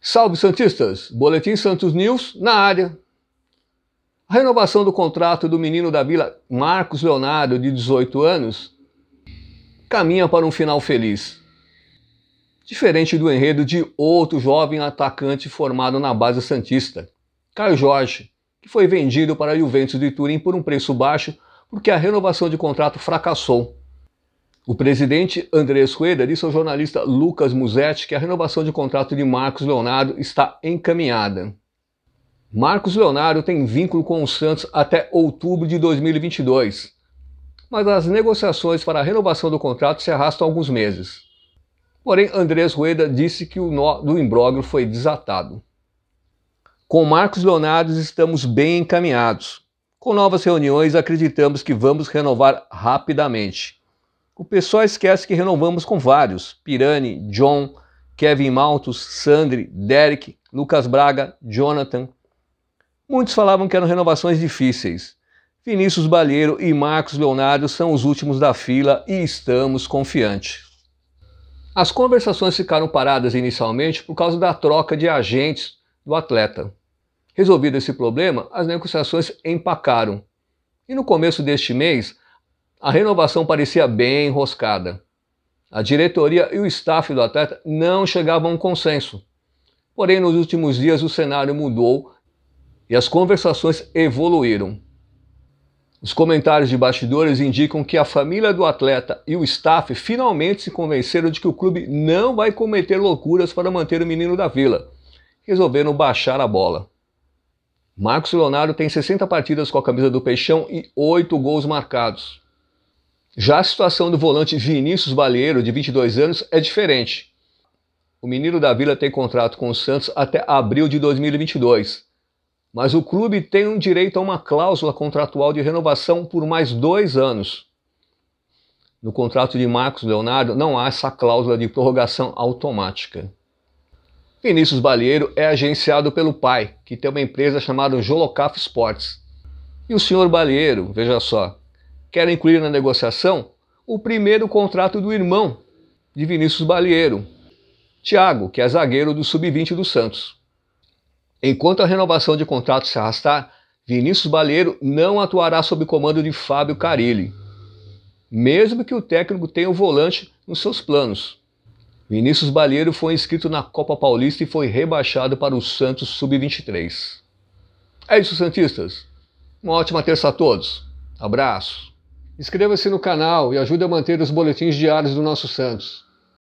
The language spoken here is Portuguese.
Salve Santistas! Boletim Santos News na área. A renovação do contrato do menino da vila Marcos Leonardo, de 18 anos, caminha para um final feliz. Diferente do enredo de outro jovem atacante formado na base Santista, Caio Jorge, que foi vendido para a Juventus de Turim por um preço baixo porque a renovação de contrato fracassou. O presidente Andrés Rueda disse ao jornalista Lucas Musetti que a renovação de contrato de Marcos Leonardo está encaminhada. Marcos Leonardo tem vínculo com o Santos até outubro de 2022, mas as negociações para a renovação do contrato se arrastam alguns meses. Porém, Andrés Rueda disse que o nó do imbróglio foi desatado. Com Marcos Leonardo estamos bem encaminhados. Com novas reuniões, acreditamos que vamos renovar rapidamente. O pessoal esquece que renovamos com vários: Pirani, John, Kevin Maltos, Sandri, Derek, Lucas Braga, Jonathan. Muitos falavam que eram renovações difíceis. Vinícius Balheiro e Marcos Leonardo são os últimos da fila e estamos confiantes. As conversações ficaram paradas inicialmente por causa da troca de agentes do atleta. Resolvido esse problema, as negociações empacaram. E no começo deste mês, a renovação parecia bem enroscada. A diretoria e o staff do atleta não chegavam a um consenso. Porém, nos últimos dias o cenário mudou e as conversações evoluíram. Os comentários de bastidores indicam que a família do atleta e o staff finalmente se convenceram de que o clube não vai cometer loucuras para manter o menino da vila. Resolveram baixar a bola. Marcos Leonardo tem 60 partidas com a camisa do Peixão e 8 gols marcados. Já a situação do volante Vinícius Baleiro, de 22 anos, é diferente. O menino da Vila tem contrato com o Santos até abril de 2022, mas o clube tem um direito a uma cláusula contratual de renovação por mais dois anos. No contrato de Marcos Leonardo não há essa cláusula de prorrogação automática. Vinícius Balheiro é agenciado pelo pai, que tem uma empresa chamada Jolocaf Sports. E o senhor Balheiro, veja só, quer incluir na negociação o primeiro contrato do irmão de Vinícius Balheiro, Thiago, que é zagueiro do sub-20 do Santos. Enquanto a renovação de contrato se arrastar, Vinícius Balheiro não atuará sob comando de Fábio Carilli, mesmo que o técnico tenha o volante nos seus planos. Vinícius Balheiro foi inscrito na Copa Paulista e foi rebaixado para o Santos Sub-23. É isso, Santistas. Uma ótima terça a todos. Abraço. Inscreva-se no canal e ajude a manter os boletins diários do nosso Santos.